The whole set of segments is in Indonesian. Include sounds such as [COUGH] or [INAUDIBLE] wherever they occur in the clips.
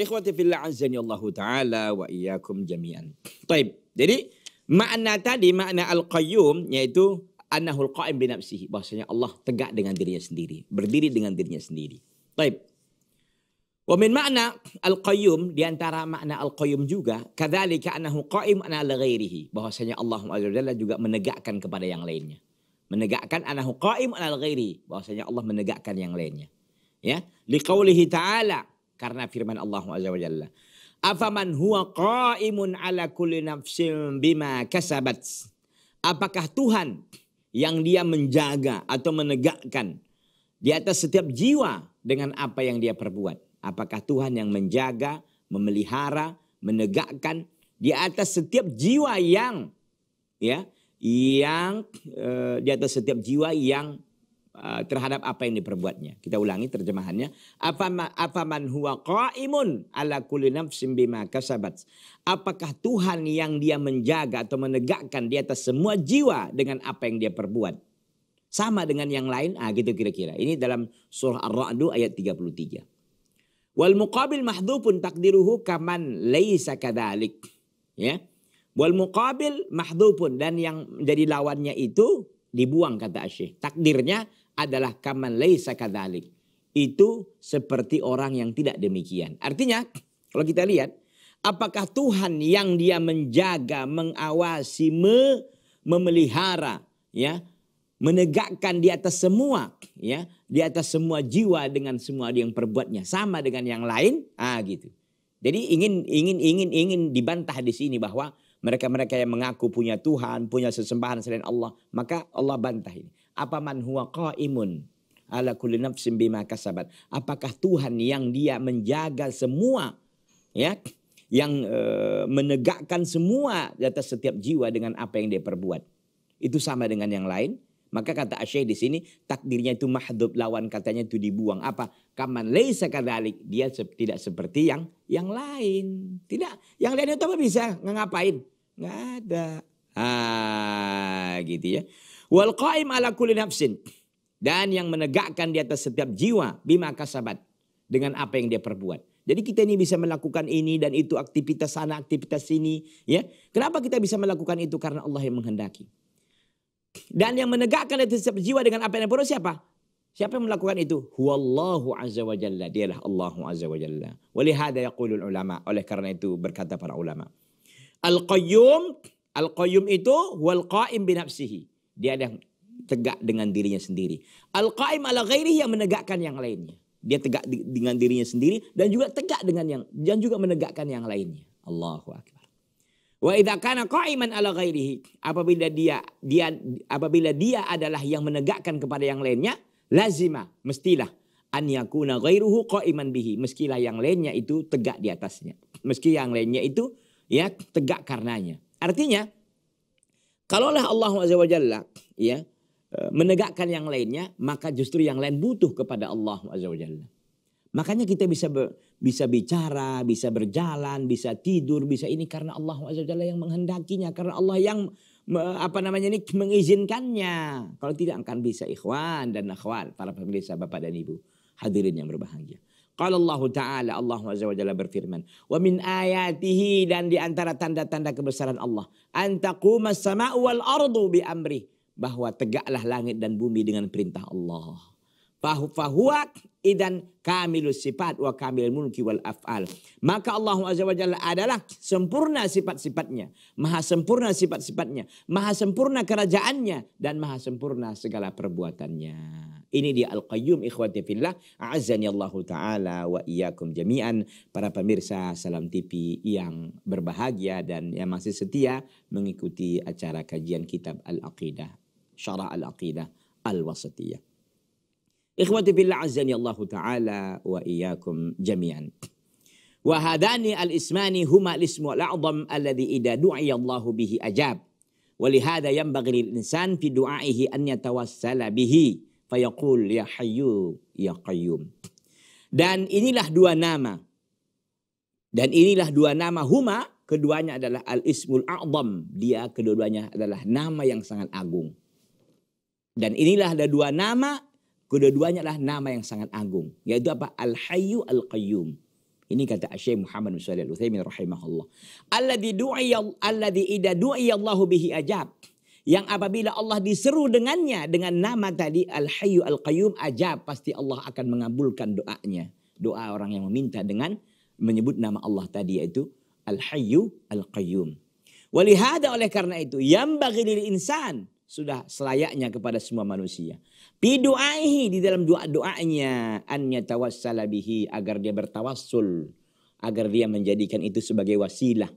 Ikhwati fillah azani Allah Ta'ala wa iyyakum jami'an. Baik, jadi Makna tadi, makna al-qayyum yaitu annahul qa'im binafsihi. Bahasanya Allah tegak dengan dirinya sendiri. Berdiri dengan dirinya sendiri. Baik. Wa min makna al-qayyum diantara makna al-qayyum juga. Kadhalika annahu qa'im ana ghairihi. Bahasanya Allah Jalla juga menegakkan kepada yang lainnya. Menegakkan annahu qa'im ana ghairihi. Bahasanya Allah menegakkan yang lainnya. Ya. Liqaulihi ta'ala. Karena firman Allah Azza wa Jalla. Afaman huwa qaimun ala kulli nafsin bima kasabat. Apakah Tuhan yang dia menjaga atau menegakkan di atas setiap jiwa dengan apa yang dia perbuat? Apakah Tuhan yang menjaga, memelihara, menegakkan di atas setiap jiwa yang ya, yang e, di atas setiap jiwa yang Eh, terhadap apa yang diperbuatnya. Kita ulangi terjemahannya. Apa apa man huwa qaimun ala kulli nafsin bima kasabat. Apakah Tuhan yang dia menjaga atau menegakkan di atas semua jiwa dengan apa yang dia perbuat? Sama dengan yang lain, ah gitu kira-kira. Ini dalam surah Ar-Ra'du ayat 33. Wal muqabil mahdhufun takdiruhu kaman laisa kadhalik Ya. Wal muqabil mahdhufun dan yang menjadi lawannya itu dibuang kata asyik Takdirnya adalah kaman laisa kadzalik. Itu seperti orang yang tidak demikian. Artinya kalau kita lihat apakah Tuhan yang dia menjaga, mengawasi, me, memelihara ya, menegakkan di atas semua ya di atas semua jiwa dengan semua yang perbuatnya sama dengan yang lain ah gitu jadi ingin ingin ingin ingin dibantah di sini bahwa mereka-mereka yang mengaku punya Tuhan punya sesembahan selain Allah maka Allah bantah ini apa man huwa qaimun ala kulli nafsin bima kasabat? Apakah Tuhan yang dia menjaga semua ya yang e, menegakkan semua di atas setiap jiwa dengan apa yang dia perbuat. Itu sama dengan yang lain. Maka kata Asyik di sini takdirnya itu mahdub lawan katanya itu dibuang. Apa? Kaman leisa kadalik. Dia tidak seperti yang yang lain. Tidak. Yang lain itu apa bisa? ngapain? Nggak ada. Ah, gitu ya. Wal qaim ala kulli nafsin dan yang menegakkan di atas setiap jiwa bima kasabat dengan apa yang dia perbuat. Jadi kita ini bisa melakukan ini dan itu aktivitas sana, aktivitas sini, ya. Kenapa kita bisa melakukan itu? Karena Allah yang menghendaki. Dan yang menegakkan di atas setiap jiwa dengan apa yang dia perbuat siapa? Siapa yang melakukan itu? Huwallahu azza wa jalla. Dialah Allahu azza wa jalla. Walihada yaqulul ulama. Oleh karena itu berkata para ulama. Al-qayyum Al-Qayyum itu wal qaim nafsihi. Dia ada yang tegak dengan dirinya sendiri. Al-Qaim ala ghairihi yang menegakkan yang lainnya. Dia tegak di, dengan dirinya sendiri dan juga tegak dengan yang dan juga menegakkan yang lainnya. Allahu akbar. Wa idza kana qa'iman ala ghairihi, apabila dia dia apabila dia adalah yang menegakkan kepada yang lainnya, lazima mestilah an yakuna ghairuhu qa'iman bihi, meskilah yang lainnya itu tegak di atasnya. Meski yang lainnya itu ya tegak karenanya. Artinya, kalaulah Allah Azza wa Jalla ya, e, menegakkan yang lainnya, maka justru yang lain butuh kepada Allah Azza Makanya kita bisa ber, bisa bicara, bisa berjalan, bisa tidur, bisa ini karena Allah Azza wa yang menghendakinya, karena Allah yang apa namanya ini mengizinkannya. Kalau tidak akan bisa ikhwan dan akhwat, para pemirsa Bapak dan Ibu, hadirin yang berbahagia. Qala Allah Ta'ala Allah Azza wa Jalla berfirman. Wa min ayatihi dan di antara tanda-tanda kebesaran Allah. Antaqumas sama'u wal ardu bi amri. Bahwa tegaklah langit dan bumi dengan perintah Allah. fahuak idan kamilus sifat wa kamil mulki wal af'al. Maka Allah Azza wa Jalla adalah sempurna sifat-sifatnya. Maha sempurna sifat-sifatnya. Maha sempurna kerajaannya. Dan maha sempurna segala perbuatannya. Ini dia Al-Qayyum ikhwati fillah. A'azani Allah Ta'ala wa iyyakum jami'an. Para pemirsa Salam TV yang berbahagia dan yang masih setia mengikuti acara kajian kitab Al-Aqidah. Syarah Al-Aqidah Al-Wasatiyah. Ikhwati fillah a'azani Allah Ta'ala wa iyyakum jami'an. Wahadani al-ismani huma al-ismu al-a'zam al-Ladhi ida du'iya Allah bihi ajab. ولهذا ينبغي للإنسان في دعائه أن يتوسل به fayaqul ya hayyu ya qayyum. Dan inilah dua nama. Dan inilah dua nama huma keduanya adalah al-ismul a'zam. Dia kedua-duanya adalah nama yang sangat agung. Dan inilah ada dua nama, kedua-duanya adalah nama yang sangat agung. Yaitu apa? Al-Hayyu Al-Qayyum. Ini kata Asyik Muhammad bin Allah al uthaymin rahimahullah. Allah du'iya alladzi Allahu bihi ajab yang apabila Allah diseru dengannya dengan nama tadi Al-Hayyu Al-Qayyum aja pasti Allah akan mengabulkan doanya. Doa orang yang meminta dengan menyebut nama Allah tadi yaitu Al-Hayyu Al-Qayyum. Walihada oleh karena itu yang bagi diri insan sudah selayaknya kepada semua manusia. Piduaihi di dalam doa-doanya annya yatawassala bihi agar dia bertawassul agar dia menjadikan itu sebagai wasilah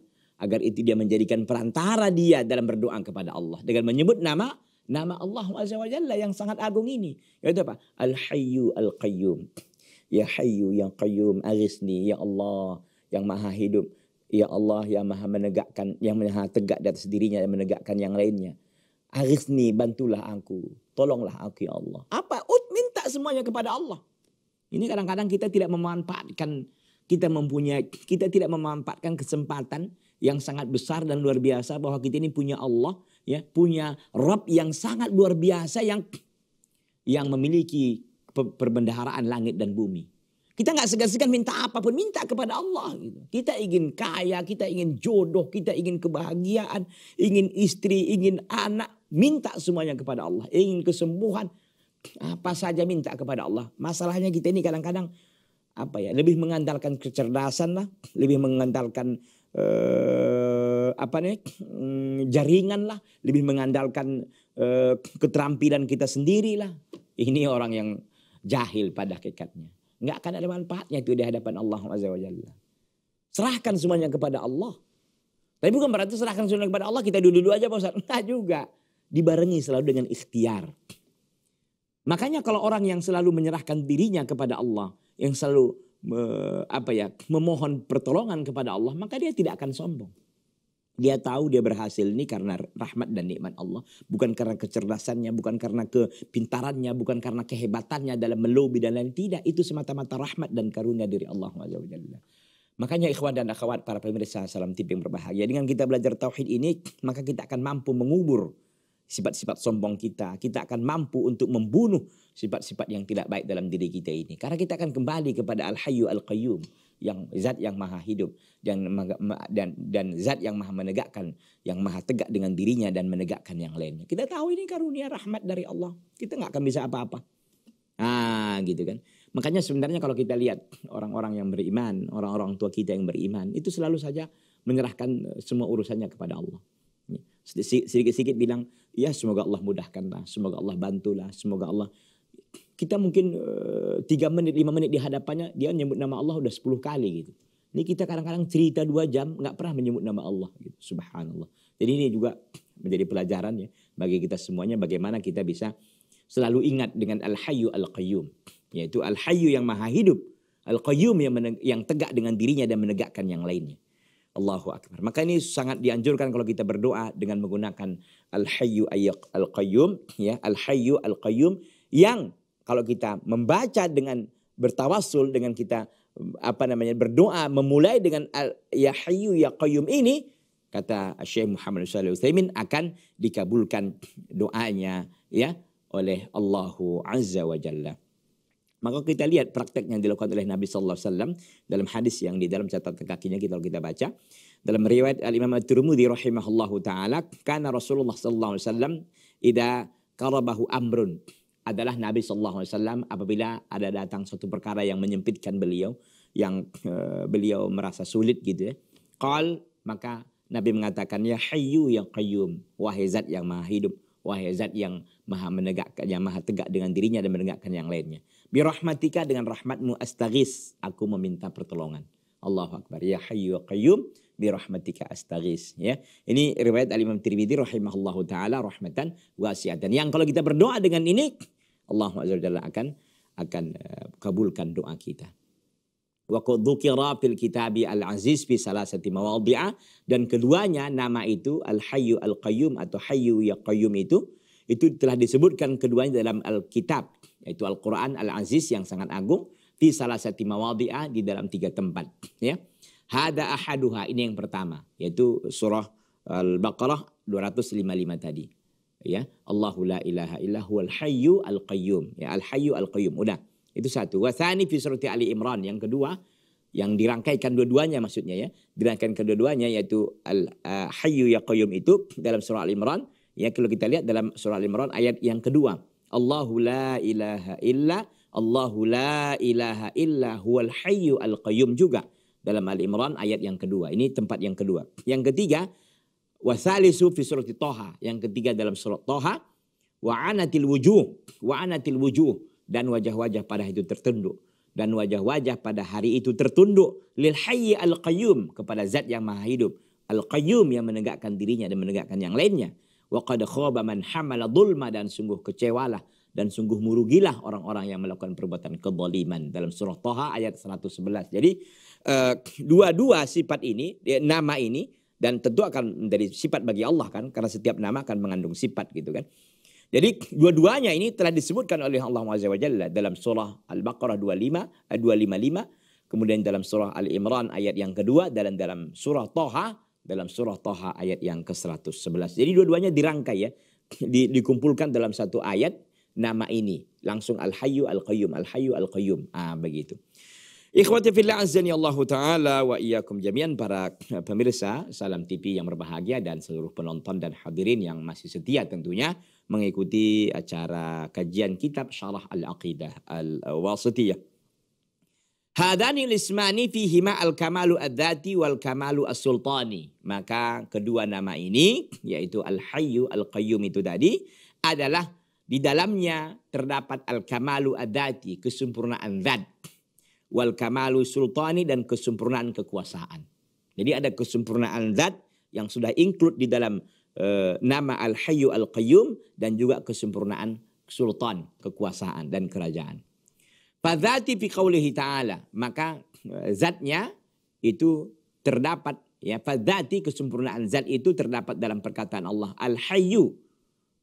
agar itu dia menjadikan perantara dia dalam berdoa kepada Allah dengan menyebut nama nama Allah Azza wa Jalla yang sangat agung ini yaitu apa Al Hayyu Al Qayyum Ya Hayyu Ya Qayyum arisni ya Allah yang maha hidup ya Allah yang maha menegakkan yang maha tegak di atas dirinya dan menegakkan yang lainnya arisni bantulah aku tolonglah aku ya Allah apa ut minta semuanya kepada Allah ini kadang-kadang kita tidak memanfaatkan kita mempunyai kita tidak memanfaatkan kesempatan yang sangat besar dan luar biasa bahwa kita ini punya Allah ya punya Rob yang sangat luar biasa yang yang memiliki perbendaharaan langit dan bumi. Kita nggak segan-segan minta apapun, minta kepada Allah. Gitu. Kita ingin kaya, kita ingin jodoh, kita ingin kebahagiaan, ingin istri, ingin anak, minta semuanya kepada Allah. Ingin kesembuhan, apa saja minta kepada Allah. Masalahnya kita ini kadang-kadang apa ya lebih mengandalkan kecerdasan lah, lebih mengandalkan eh, apa nih mm, jaringan lah, lebih mengandalkan eh, keterampilan kita sendiri lah. Ini orang yang jahil pada hakikatnya. Nggak akan ada manfaatnya itu di hadapan Allah Azza wa Serahkan semuanya kepada Allah. Tapi bukan berarti serahkan semuanya kepada Allah kita dulu-dulu aja Pak Ustaz. Enggak juga. Dibarengi selalu dengan ikhtiar. Makanya kalau orang yang selalu menyerahkan dirinya kepada Allah, yang selalu me, apa ya memohon pertolongan kepada Allah maka dia tidak akan sombong. Dia tahu dia berhasil ini karena rahmat dan nikmat Allah, bukan karena kecerdasannya, bukan karena kepintarannya, bukan karena kehebatannya dalam melobi dan lain tidak. Itu semata-mata rahmat dan karunia dari Allah wajahulillah Makanya ikhwan dan akhwat para pemirsa salam tipe yang berbahagia. Dengan kita belajar tauhid ini, maka kita akan mampu mengubur sifat-sifat sombong kita. Kita akan mampu untuk membunuh sifat-sifat yang tidak baik dalam diri kita ini. Karena kita akan kembali kepada Al-Hayyu Al-Qayyum yang zat yang maha hidup dan dan dan zat yang maha menegakkan yang maha tegak dengan dirinya dan menegakkan yang lainnya kita tahu ini karunia rahmat dari Allah kita nggak akan bisa apa-apa ah gitu kan makanya sebenarnya kalau kita lihat orang-orang yang beriman orang-orang tua kita yang beriman itu selalu saja menyerahkan eh, semua urusannya kepada Allah sedikit-sedikit bilang ya semoga Allah mudahkanlah, semoga Allah bantulah, semoga Allah kita mungkin eh, tiga menit, lima menit di hadapannya dia menyebut nama Allah udah sepuluh kali gitu. Ini kita kadang-kadang cerita dua jam nggak pernah menyebut nama Allah gitu. Subhanallah. Jadi ini juga menjadi pelajaran ya bagi kita semuanya bagaimana kita bisa selalu ingat dengan Al Hayyu Al Qayyum yaitu Al Hayyu yang maha hidup, Al Qayyum yang yang tegak dengan dirinya dan menegakkan yang lainnya. Allahu Akbar. Maka ini sangat dianjurkan kalau kita berdoa dengan menggunakan Al-Hayyu Al-Qayyum ya, Al-Hayyu Al-Qayyum yang kalau kita membaca dengan bertawasul dengan kita apa namanya berdoa memulai dengan al, ya hayyu ya qayyum ini kata Syekh Muhammad Shalih Utsaimin akan dikabulkan doanya ya oleh Allahu Azza wa Jalla. Maka kita lihat praktek yang dilakukan oleh Nabi Sallallahu Alaihi Wasallam dalam hadis yang di dalam catatan kakinya kita kita baca dalam riwayat Al Imam Al Tirmidzi rahimahullahu taala karena Rasulullah Sallallahu Alaihi Wasallam ida karabahu amrun adalah Nabi Sallallahu Alaihi Wasallam apabila ada datang suatu perkara yang menyempitkan beliau yang eh, beliau merasa sulit gitu ya. Qal maka Nabi mengatakan ya hayyu ya qayyum wahai zat yang maha hidup wahai zat yang maha menegakkan yang maha tegak dengan dirinya dan menegakkan yang lainnya Birahmatika dengan rahmatmu astagis. Aku meminta pertolongan. Allahu Akbar. Ya Hayyu wa Qayyum birahmatika astaghis ya. Ini riwayat Al-Imam Tirmidzi rahimahullahu taala rahmatan wasiatan. Yang kalau kita berdoa dengan ini Allah azza Jalla akan akan eh, kabulkan doa kita. Wa qad fil kitabi al-aziz fi salasati mawadhi'a dan keduanya nama itu al-hayyu al-qayyum atau hayyu ya qayyum itu itu telah disebutkan keduanya dalam al kitab yaitu Al-Qur'an Al-Aziz yang sangat agung di salah satu mawadi'a di dalam tiga tempat ya. Hada ahaduha ini yang pertama yaitu surah Al-Baqarah 255 tadi. Ya, Allahu la ilaha illa huwal hayyu al qayyum. Ya, al hayyu al qayyum. Udah. Itu satu. Wa tsani fi surati Ali Imran. Yang kedua yang dirangkaikan dua-duanya maksudnya ya. Dirangkaikan kedua-duanya yaitu al eh, hayyu ya qayyum itu dalam surah Al Imran. Ya kalau kita lihat dalam surah Al Imran ayat yang kedua. Allahu la ilaha illa Allahu la ilaha illa huwal hayyu al qayyum juga dalam Al Imran ayat yang kedua. Ini tempat yang kedua. Yang ketiga wasalisu fi surat Toha. Yang ketiga dalam surat Toha wa anatil wujuh wa anatil wujuh dan wajah-wajah pada itu tertunduk dan wajah-wajah pada hari itu tertunduk lil hayyi al qayyum kepada zat yang maha hidup al qayyum yang menegakkan dirinya dan menegakkan yang lainnya Wa qad khaba man hamala dhulma dan sungguh kecewalah dan sungguh murugilah orang-orang yang melakukan perbuatan keboliman dalam surah Toha ayat 111. Jadi eh, dua-dua sifat ini eh, nama ini dan tentu akan menjadi sifat bagi Allah kan karena setiap nama akan mengandung sifat gitu kan. Jadi dua-duanya ini telah disebutkan oleh Allah Azza wa Jalla dalam surah Al-Baqarah 25 255 eh, kemudian dalam surah Al Imran ayat yang kedua dan dalam surah Toha dalam surah Toha ayat yang ke-111. Jadi dua-duanya dirangkai ya. [LAUGHS] Di, dikumpulkan dalam satu ayat nama ini. Langsung Al-Hayyu Al-Qayyum, Al-Hayyu Al-Qayyum. Ah begitu. Ikhwati fillah azani Allah Ta'ala wa iyakum jami'an para pemirsa Salam TV yang berbahagia dan seluruh penonton dan hadirin yang masih setia tentunya mengikuti acara kajian kitab Syarah Al-Aqidah Al-Wasitiyah. Hadani lismani fihima al kamalu adzati wal kamalu as Maka kedua nama ini yaitu al hayyu al qayyum itu tadi adalah di dalamnya terdapat al kamalu adzati kesempurnaan zat wal kamalu sultani dan kesempurnaan kekuasaan. Jadi ada kesempurnaan zat yang sudah include di dalam uh, nama al hayyu al qayyum dan juga kesempurnaan sultan, kekuasaan dan kerajaan. Fadzati fi qawlihi ta'ala. Maka eh, zatnya itu terdapat ya fadzati kesempurnaan zat itu terdapat dalam perkataan Allah al-hayyu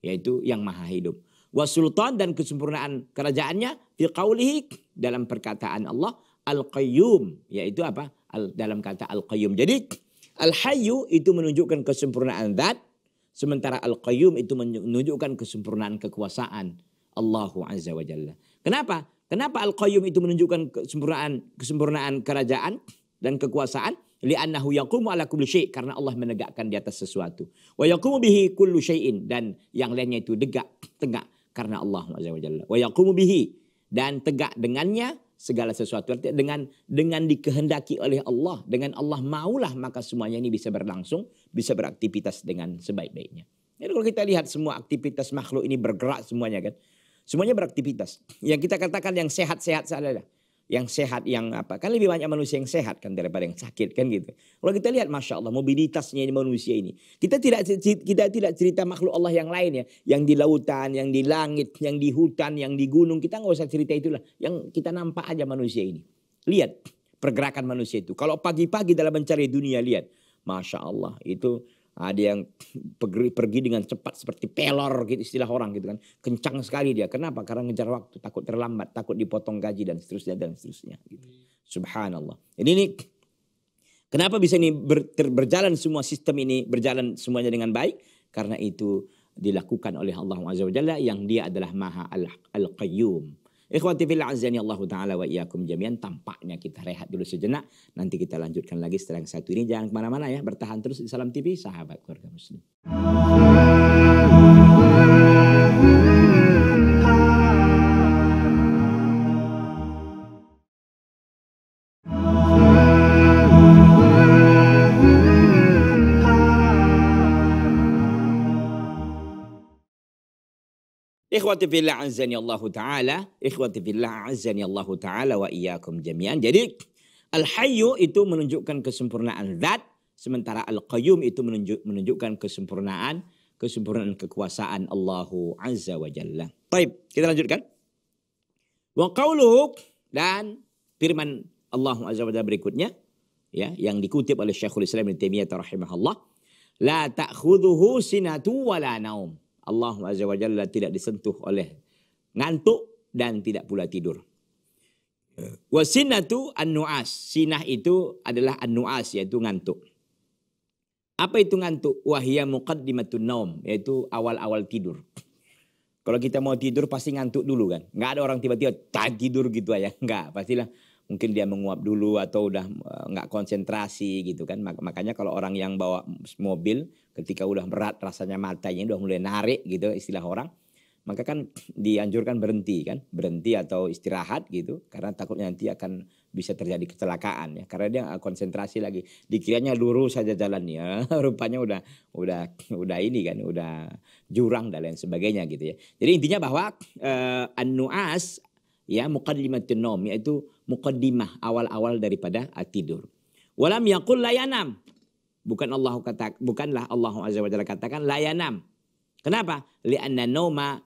yaitu yang maha hidup wa sultan dan kesempurnaan kerajaannya fi qawlihi dalam perkataan Allah al-qayyum yaitu apa al, dalam kata al-qayyum jadi al-hayyu itu menunjukkan kesempurnaan zat sementara al-qayyum itu menunjukkan kesempurnaan kekuasaan Allahu azza wa jalla kenapa Kenapa Al-Qayyum itu menunjukkan kesempurnaan kesempurnaan kerajaan dan kekuasaan? Li'annahu yaqumu ala kulli syai' karena Allah menegakkan di atas sesuatu. Wa yaqumu bihi kullu syai'in dan yang lainnya itu degak, tegak karena Allah azza wa jalla. Wa yaqumu bihi dan tegak dengannya segala sesuatu artinya dengan dengan dikehendaki oleh Allah dengan Allah maulah maka semuanya ini bisa berlangsung bisa beraktivitas dengan sebaik-baiknya. Jadi kalau kita lihat semua aktivitas makhluk ini bergerak semuanya kan. Semuanya beraktivitas. Yang kita katakan yang sehat-sehat saja. Yang sehat yang apa. Kan lebih banyak manusia yang sehat kan daripada yang sakit kan gitu. Kalau kita lihat Masya Allah mobilitasnya ini manusia ini. Kita tidak kita tidak cerita makhluk Allah yang lain ya. Yang di lautan, yang di langit, yang di hutan, yang di gunung. Kita nggak usah cerita itulah. Yang kita nampak aja manusia ini. Lihat pergerakan manusia itu. Kalau pagi-pagi dalam mencari dunia lihat. Masya Allah itu ada yang pergi, pergi dengan cepat seperti pelor gitu istilah orang gitu kan. Kencang sekali dia. Kenapa? Karena ngejar waktu, takut terlambat, takut dipotong gaji dan seterusnya dan seterusnya gitu. Subhanallah. Ini ini kenapa bisa ini ber, ter, berjalan semua sistem ini berjalan semuanya dengan baik? Karena itu dilakukan oleh Allah Azza wa Jalla yang dia adalah Maha Al-Qayyum. Al Ikhwati fil azani Allah taala wa iyyakum jami'an. Tampaknya kita rehat dulu sejenak, nanti kita lanjutkan lagi setelah yang satu ini. Jangan kemana mana ya, bertahan terus di Salam TV sahabat keluarga muslim. Ikhwati fillah azani Allah taala, ikhwati fillah azani Allah taala wa iyyakum jami'an. Jadi al-hayyu itu menunjukkan kesempurnaan zat, sementara al-qayyum itu menunjuk, menunjukkan kesempurnaan kesempurnaan kekuasaan Allahu azza wa jalla. Baik, kita lanjutkan. Wa qauluhu dan firman Allah azza wa jalla berikutnya ya yang dikutip oleh Syekhul Islam Ibnu Taimiyah rahimahullah, la ta'khudhuhu sinatu wa la naum. Allah Azza wa Jalla tidak disentuh oleh ngantuk dan tidak pula tidur. Wasinatu an-nu'as. Sinah itu adalah an-nu'as yaitu ngantuk. Apa itu ngantuk? Wahia muqaddimatun naum yaitu awal-awal tidur. Kalau kita mau tidur pasti ngantuk dulu kan. Nggak ada orang tiba-tiba tak tidur gitu aja. Ya. Enggak, [LAUGHS] pastilah mungkin dia menguap dulu atau udah eh, nggak konsentrasi gitu kan. Makanya kalau orang yang bawa mobil ketika udah berat rasanya matanya udah mulai narik gitu istilah orang maka kan dianjurkan berhenti kan berhenti atau istirahat gitu karena takutnya nanti akan bisa terjadi kecelakaan ya karena dia konsentrasi lagi dikiranya lurus saja jalannya [LAUGHS] rupanya udah udah udah ini kan udah jurang dan lain sebagainya gitu ya jadi intinya bahwa uh, eh, an ya mukadimah tenom yaitu mukadimah awal-awal daripada tidur walam yakul layanam Bukan Allah kata bukanlah Allah Azza wajalla katakan layanam. Kenapa? Li'anna nauma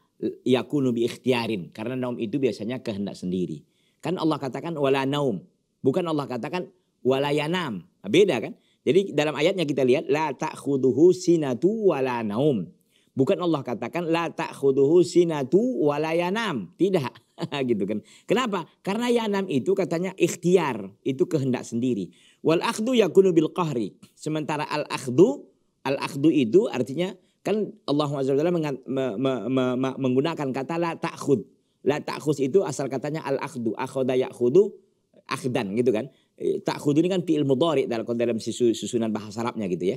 yakunu bi ikhtiarin. Karena naum itu biasanya kehendak sendiri. Kan Allah katakan wala naum. Bukan Allah katakan wala yanam. Nah, beda kan? Jadi dalam ayatnya kita lihat la ta'khuduhu sinatu wala naum. Bukan Allah katakan la ta'khuduhu sinatu wala yanam. Tidak [LAUGHS] gitu kan. Kenapa? Karena yanam itu katanya ikhtiar, itu kehendak sendiri. Wal akhdu yakunu bil qahri. Sementara al akhdu al akhdu itu artinya kan Allah Azza wa me, me, me, menggunakan kata la ta'khud. La ta'khud itu asal katanya al akhdu, akhadha ya'khudu akhdan gitu kan. E, ta'khud ini kan fi'il mudhari dalam dalam susunan bahasa Arabnya gitu ya.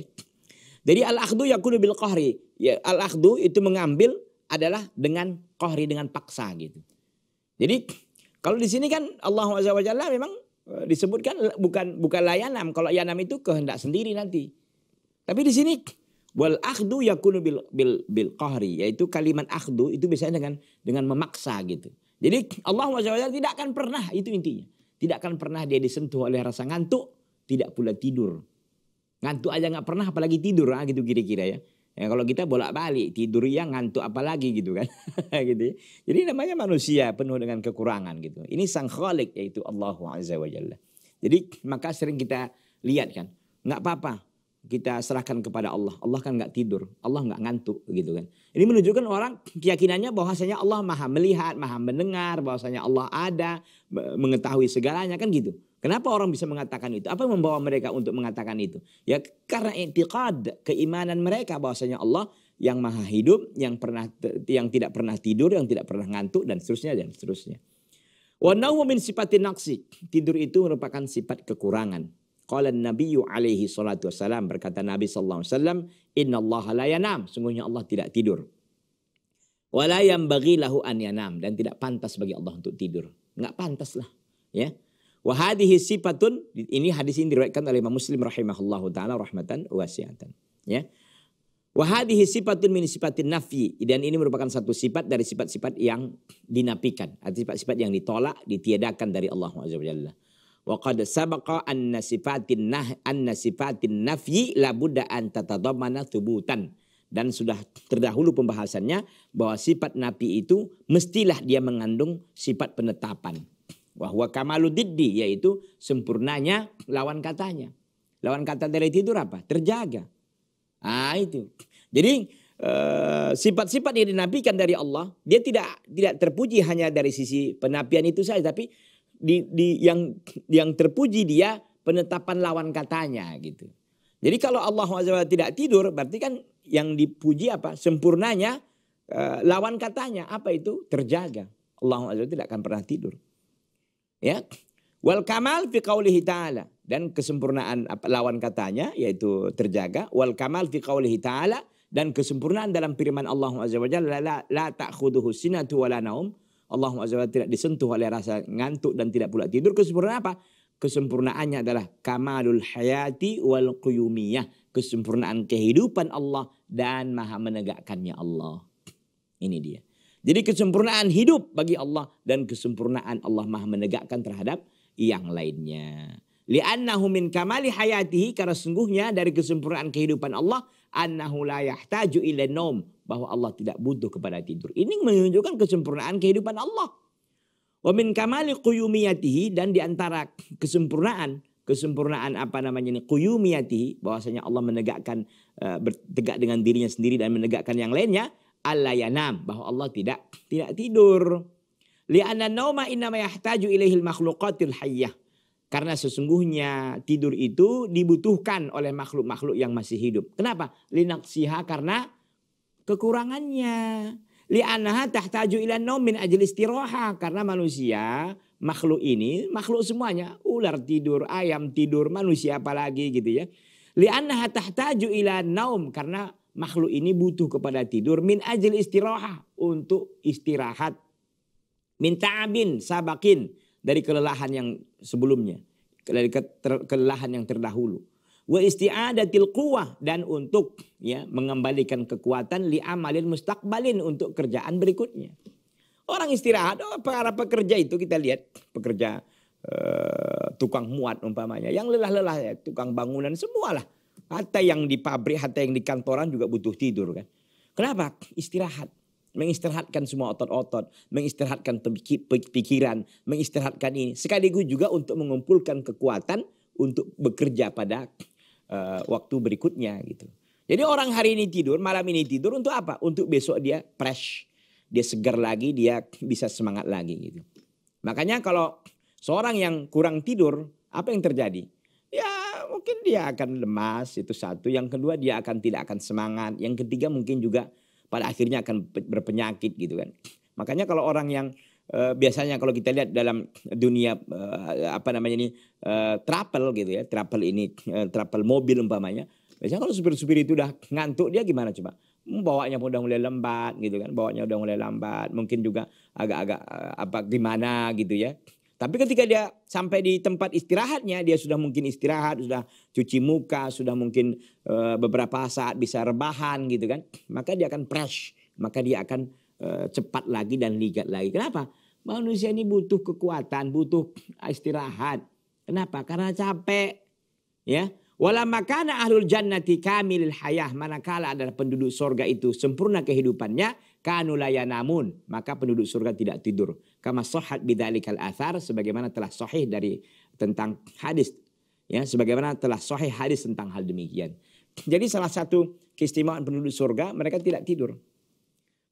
Jadi al akhdu yakunu bil qahri. Ya, al akhdu itu mengambil adalah dengan qahri dengan paksa gitu. Jadi kalau di sini kan Allah Azza wa memang Eh, disebutkan bukan bukan layanam. Kalau yanam itu kehendak sendiri nanti. Tapi di sini wal akhdu yakunu bil bil bil qahri yaitu kalimat akhdu itu biasanya dengan dengan memaksa gitu. Jadi Allah SWT tidak akan pernah itu intinya. Tidak akan pernah dia disentuh oleh rasa ngantuk, tidak pula tidur. Ngantuk aja nggak pernah apalagi tidur ah gitu kira-kira ya. Ya, kalau kita bolak-balik tidur ya ngantuk apalagi gitu kan. [LAUGHS] gitu. Ya. Jadi namanya manusia penuh dengan kekurangan gitu. Ini sang khalik yaitu Allah Azza wa Jalla. Jadi maka sering kita lihat kan. Nggak apa-apa kita serahkan kepada Allah. Allah kan nggak tidur, Allah nggak ngantuk gitu kan. Ini menunjukkan orang keyakinannya bahwasanya Allah maha melihat, maha mendengar, bahwasanya Allah ada, mengetahui segalanya kan gitu. Kenapa orang bisa mengatakan itu? Apa yang membawa mereka untuk mengatakan itu? Ya karena intiqad, keimanan mereka bahwasanya Allah yang maha hidup, yang pernah yang tidak pernah tidur, yang tidak pernah ngantuk dan seterusnya dan seterusnya. Wa nawmu min sifatin naqsi. Tidur itu merupakan sifat kekurangan. Qala Nabi alaihi salatu wasalam berkata Nabi sallallahu alaihi wasallam, "Innallaha la yanam." Sungguhnya Allah tidak tidur. Wala yang bagi lahu an yanam dan tidak pantas bagi Allah untuk tidur. Enggak pantas lah, ya Wahadihi sifatun ini hadis ini diriwayatkan oleh Imam Muslim rahimahullah taala rahmatan wasiatan ya. Wahadihi sifatun min sifatin nafi dan ini merupakan satu sifat dari sifat-sifat yang dinafikan, artinya sifat-sifat yang ditolak, ditiadakan dari Allah Azza wa Wa qad sabaqa anna sifatin nah anna sifatin nafi la an tatadammana thubutan dan sudah terdahulu pembahasannya bahwa sifat nafi itu mestilah dia mengandung sifat penetapan Wahwa kamaludiddi yaitu sempurnanya lawan katanya. Lawan kata dari tidur apa? Terjaga. Ah itu. Jadi eh, sifat-sifat uh, yang dinapikan dari Allah, dia tidak tidak terpuji hanya dari sisi penapian itu saja, tapi di, di yang yang terpuji dia penetapan lawan katanya gitu. Jadi kalau Allah SWT tidak tidur, berarti kan yang dipuji apa? Sempurnanya uh, lawan katanya apa itu terjaga. Allah SWT tidak akan pernah tidur. Ya. Wal kamal fi qaulihi ta'ala dan kesempurnaan lawan katanya yaitu terjaga wal kamal fi qaulihi ta'ala dan kesempurnaan dalam firman Allah Azza wajalla la, la ta'khuduhu sinatu wa naum Allah Azza wajalla tidak disentuh oleh rasa ngantuk dan tidak pula tidur kesempurnaan apa kesempurnaannya adalah kamalul hayati wal quyumiyah kesempurnaan kehidupan Allah dan maha menegakkannya Allah ini dia jadi kesempurnaan hidup bagi Allah dan kesempurnaan Allah Maha menegakkan terhadap yang lainnya. Li'annahu min kamali hayatihi karena sungguhnya dari kesempurnaan kehidupan Allah annahu la yahtaju ila nom bahwa Allah tidak butuh kepada tidur. Ini menunjukkan kesempurnaan kehidupan Allah. Wa min kamali quyumiyatihi dan di antara kesempurnaan kesempurnaan apa namanya ini quyumiyatihi bahwasanya Allah menegakkan eh, bertegak dengan dirinya sendiri dan menegakkan yang lainnya Allah yanam bahwa Allah tidak tidak tidur. Li'anna nauma innama yahtaju ilaihil makhluqatil hayyah. Karena sesungguhnya tidur itu dibutuhkan oleh makhluk-makhluk yang masih hidup. Kenapa? Linaksiha karena kekurangannya. Li'anaha tahtaju ila min ajli istiroha. Karena manusia, makhluk ini, makhluk semuanya. Ular tidur, ayam tidur, manusia apalagi gitu ya. Li'anaha tahtaju ila naum. Karena makhluk ini butuh kepada tidur min ajil istirahat untuk istirahat. Min ta'abin sabakin dari kelelahan yang sebelumnya, dari kelelahan yang terdahulu. Wa isti'adatil quwah dan untuk ya mengembalikan kekuatan li amalin mustaqbalin untuk kerjaan berikutnya. Orang istirahat, oh para pekerja itu kita lihat pekerja uh, tukang muat umpamanya, yang lelah-lelah ya, tukang bangunan semualah Hatta yang di pabrik, hatta yang di kantoran juga butuh tidur kan. Kenapa? Istirahat. Mengistirahatkan semua otot-otot. Mengistirahatkan pikiran. Mengistirahatkan ini. Sekaligus juga untuk mengumpulkan kekuatan untuk bekerja pada uh, waktu berikutnya gitu. Jadi orang hari ini tidur, malam ini tidur untuk apa? Untuk besok dia fresh. Dia segar lagi, dia bisa semangat lagi gitu. Makanya kalau seorang yang kurang tidur, apa yang terjadi? mungkin dia akan lemas itu satu. Yang kedua dia akan tidak akan semangat. Yang ketiga mungkin juga pada akhirnya akan berpenyakit gitu kan. Makanya kalau orang yang uh, biasanya kalau kita lihat dalam dunia uh, apa namanya ini uh, travel gitu ya, travel ini uh, travel mobil umpamanya, biasanya kalau supir-supir itu udah ngantuk dia gimana coba? bawanya udah mulai lembat gitu kan bawanya udah mulai lambat mungkin juga agak-agak apa gimana gitu ya tapi ketika dia sampai di tempat istirahatnya, dia sudah mungkin istirahat, sudah cuci muka, sudah mungkin eh, beberapa saat bisa rebahan gitu kan. Maka dia akan fresh, maka dia akan eh, cepat lagi dan ligat lagi. Kenapa? Manusia ini butuh kekuatan, butuh istirahat. Kenapa? Karena capek. Ya. Wala makana ahlul jannati kamilil hayah. Manakala adalah penduduk sorga itu sempurna kehidupannya kanulaya namun maka penduduk surga tidak tidur kama sohat bidzalikal athar sebagaimana telah sahih dari tentang hadis ya sebagaimana telah sahih hadis tentang hal demikian jadi salah satu keistimewaan penduduk surga mereka tidak tidur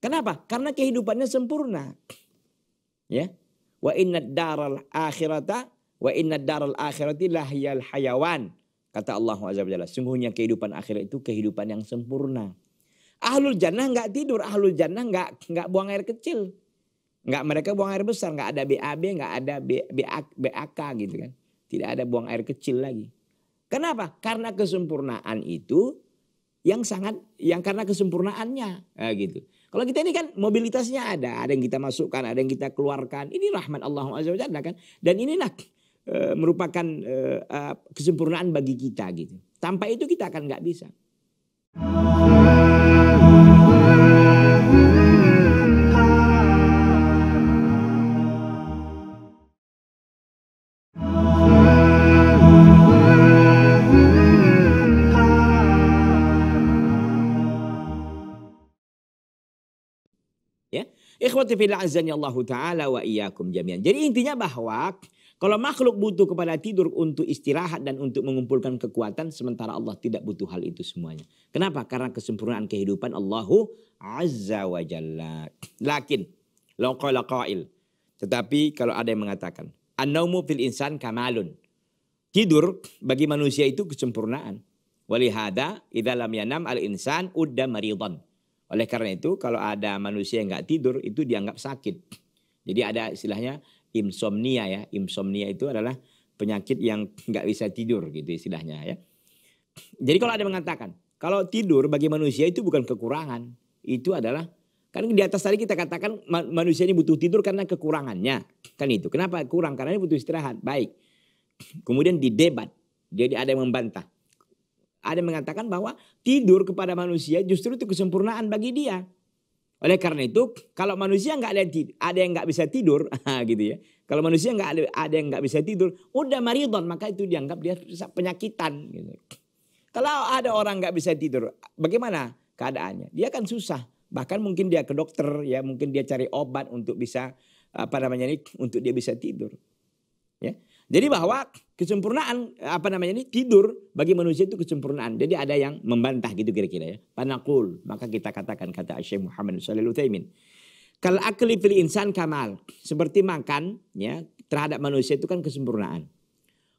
kenapa karena kehidupannya sempurna ya wa inna daral akhirata wa inna daral akhirati lahiyal hayawan kata Allah Azza wa sungguhnya kehidupan akhirat itu kehidupan yang sempurna Ahlul jannah nggak tidur, ahlul jannah nggak nggak buang air kecil, nggak mereka buang air besar, nggak ada BAB, nggak ada BAK gitu kan, tidak ada buang air kecil lagi. Kenapa? Karena kesempurnaan itu yang sangat, yang karena kesempurnaannya nah, gitu. Kalau kita ini kan mobilitasnya ada, ada yang kita masukkan, ada yang kita keluarkan. Ini rahmat Allah azza wajalla kan. Dan inilah e, merupakan e, e, kesempurnaan bagi kita gitu. Tanpa itu kita akan nggak bisa. Ya Allah taala wa iyyakum jami'an. Jadi intinya bahwa kalau makhluk butuh kepada tidur untuk istirahat dan untuk mengumpulkan kekuatan sementara Allah tidak butuh hal itu semuanya. Kenapa? Karena kesempurnaan kehidupan Allahu azza wa jalla. Lakin qail. Tetapi kalau ada yang mengatakan an-naumu fil insan kamalun. Tidur bagi manusia itu kesempurnaan. Walihada idza yanam al insan udda maridan. Oleh karena itu kalau ada manusia yang nggak tidur itu dianggap sakit. Jadi ada istilahnya insomnia ya. Insomnia itu adalah penyakit yang nggak bisa tidur gitu istilahnya ya. Jadi kalau ada yang mengatakan kalau tidur bagi manusia itu bukan kekurangan, itu adalah kan di atas tadi kita katakan manusia ini butuh tidur karena kekurangannya. Kan itu. Kenapa kurang? Karena ini butuh istirahat. Baik. Kemudian didebat. Jadi ada yang membantah. Ada yang mengatakan bahwa tidur kepada manusia justru itu kesempurnaan bagi dia. Oleh karena itu, kalau manusia nggak ada yang tidur, ada yang nggak bisa tidur, [LAUGHS] ah, gitu ya. Kalau manusia nggak ada, ada yang nggak bisa tidur, udah maridon, maka itu dianggap dia penyakitan. Gitu. Kalau ada orang nggak bisa tidur, bagaimana keadaannya? Dia akan susah. Bahkan mungkin dia ke dokter, ya mungkin dia cari obat untuk bisa apa namanya ini, untuk dia bisa tidur. Jadi bahwa kesempurnaan apa namanya ini tidur bagi manusia itu kesempurnaan. Jadi ada yang membantah gitu kira-kira ya. Panakul maka kita katakan kata Syekh Muhammad Shallallahu Utsaimin. Kalau akli fil insan kamal seperti makan ya terhadap manusia itu kan kesempurnaan.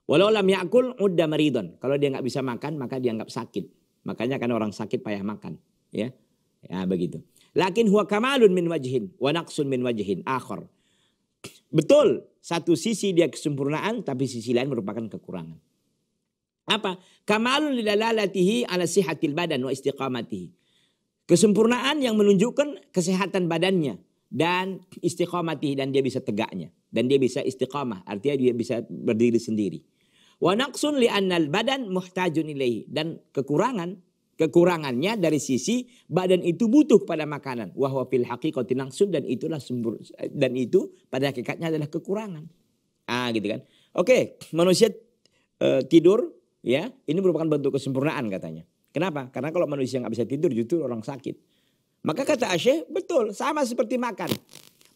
Walau lam yakul udah meridon. Kalau dia nggak bisa makan maka dianggap sakit. Makanya kan orang sakit payah makan ya. Ya begitu. Lakin huwa kamalun min wajhin wa naqsun min wajhin akhar. Betul, satu sisi dia kesempurnaan tapi sisi lain merupakan kekurangan. Apa? Kamalun lidalalatihi ala sihatil badan wa istiqamatihi. Kesempurnaan yang menunjukkan kesehatan badannya dan istiqamatihi dan dia bisa tegaknya dan dia bisa istiqamah artinya dia bisa berdiri sendiri. Wa naqsun li'annal badan muhtajun ilaihi dan kekurangan kekurangannya dari sisi badan itu butuh pada makanan wahwa fil haqiqati langsung dan itulah sumber dan itu pada hakikatnya adalah kekurangan ah gitu kan oke manusia e, tidur ya ini merupakan bentuk kesempurnaan katanya kenapa karena kalau manusia nggak bisa tidur justru orang sakit maka kata Aisyah betul sama seperti makan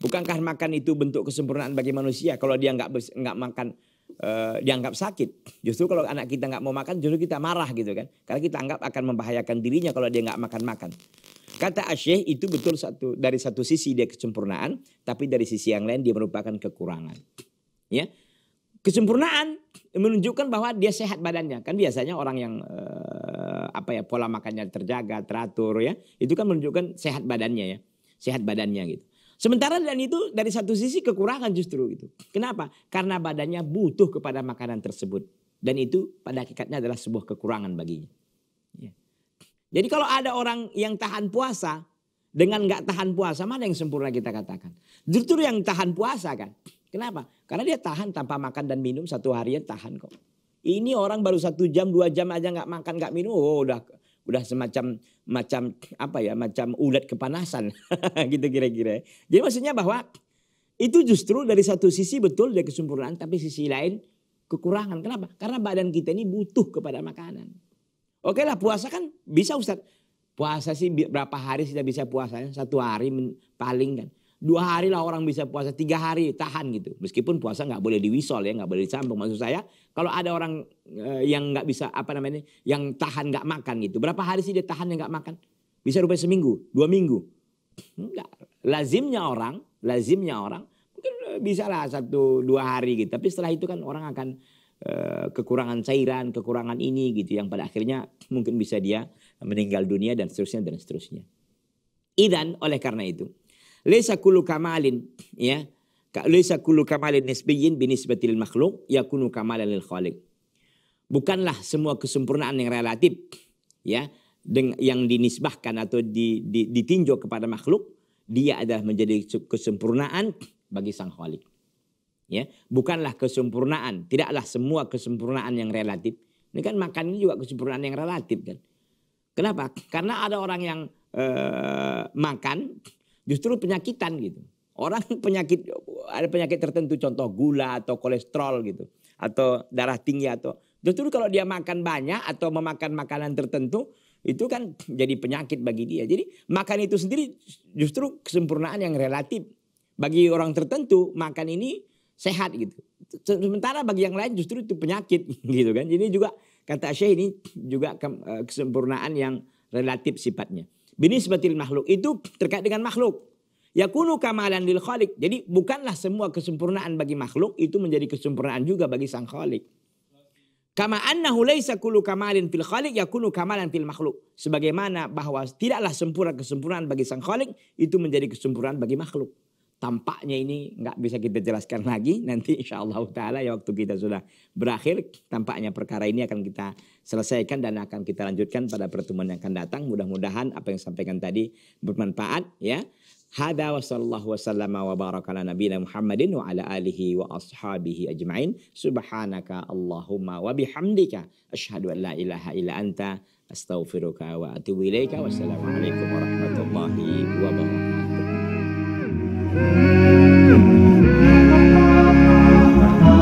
bukankah makan itu bentuk kesempurnaan bagi manusia kalau dia nggak nggak makan Eh, dianggap sakit. Justru kalau anak kita nggak mau makan, justru kita marah gitu kan. Karena kita anggap akan membahayakan dirinya kalau dia nggak makan-makan. Kata Asyik itu betul satu dari satu sisi dia kesempurnaan, tapi dari sisi yang lain dia merupakan kekurangan. Ya, kesempurnaan menunjukkan bahwa dia sehat badannya. Kan biasanya orang yang eh, apa ya pola makannya terjaga, teratur ya, itu kan menunjukkan sehat badannya ya, sehat badannya gitu. Sementara dan itu dari satu sisi kekurangan justru gitu. Kenapa? Karena badannya butuh kepada makanan tersebut. Dan itu pada hakikatnya adalah sebuah kekurangan baginya. Ya. Jadi kalau ada orang yang tahan puasa dengan nggak tahan puasa mana yang sempurna kita katakan? Justru yang tahan puasa kan. Kenapa? Karena dia tahan tanpa makan dan minum satu harian tahan kok. Ini orang baru satu jam dua jam aja nggak makan nggak minum, oh udah udah semacam macam apa ya macam ulat kepanasan [LAUGHS] gitu kira-kira. Jadi maksudnya bahwa itu justru dari satu sisi betul dari kesempurnaan tapi sisi lain kekurangan. Kenapa? Karena badan kita ini butuh kepada makanan. Oke lah puasa kan bisa Ustaz. Puasa sih berapa hari sudah bisa puasanya? Satu hari paling kan. Dua hari lah orang bisa puasa, tiga hari tahan gitu. Meskipun puasa nggak boleh diwisol ya, nggak boleh disambung. Maksud saya kalau ada orang uh, yang nggak bisa apa namanya, yang tahan nggak makan gitu. Berapa hari sih dia tahan yang nggak makan? Bisa rupanya seminggu, dua minggu. Enggak. Lazimnya orang, lazimnya orang mungkin eh, bisa lah satu dua hari gitu. Tapi setelah itu kan orang akan eh, kekurangan cairan, kekurangan ini gitu yang pada akhirnya mungkin bisa dia meninggal dunia dan seterusnya dan seterusnya. Idan oleh karena itu Laisa kullu kamalin ya. Laisa kullu kamalin nisbiyyin binisbatil makhluk yakunu kamalan lil khaliq. Bukanlah semua kesempurnaan yang relatif ya yang dinisbahkan atau di, di, ditinjau kepada makhluk dia adalah menjadi kesempurnaan bagi sang khaliq. Ya, bukanlah kesempurnaan, tidaklah semua kesempurnaan yang relatif. Ini kan makan ini juga kesempurnaan yang relatif kan. Kenapa? Karena ada orang yang eh, makan justru penyakitan gitu. Orang [LAUGHS] penyakit ada penyakit tertentu contoh gula atau kolesterol gitu atau darah tinggi atau justru kalau dia makan banyak atau memakan makanan tertentu itu kan jadi penyakit bagi dia. Jadi makan itu sendiri justru kesempurnaan yang relatif. Bagi orang tertentu makan ini sehat gitu. Sementara bagi yang lain justru itu penyakit [LAUGHS] gitu kan. Jadi juga kata Syekh ini juga eh, kesempurnaan yang relatif sifatnya binisbatil makhluk itu terkait dengan makhluk. Yakunu kamalan lil khalik. Jadi bukanlah semua kesempurnaan bagi makhluk itu menjadi kesempurnaan juga bagi sang khalik. Kama annahu laisa kullu kamalin fil khaliq yakunu kamalan fil makhluk. Sebagaimana bahwa tidaklah sempurna kesempurnaan bagi sang khaliq itu menjadi kesempurnaan bagi makhluk tampaknya ini nggak bisa kita jelaskan lagi. [LAUGHS] Nanti insya Allah ta'ala ya waktu kita sudah berakhir tampaknya perkara ini akan kita selesaikan dan akan kita lanjutkan pada pertemuan yang akan datang. Mudah-mudahan apa yang sampaikan tadi bermanfaat ya. Hada wa sallallahu wa sallama wa ala Muhammadin wa ala alihi wa ashabihi ajma'in. Subhanaka Allahumma wa bihamdika. Ashadu an la ilaha illa anta. Astaghfiruka wa atubu ilaika. Wassalamualaikum warahmatullahi wabarakatuh. Oh,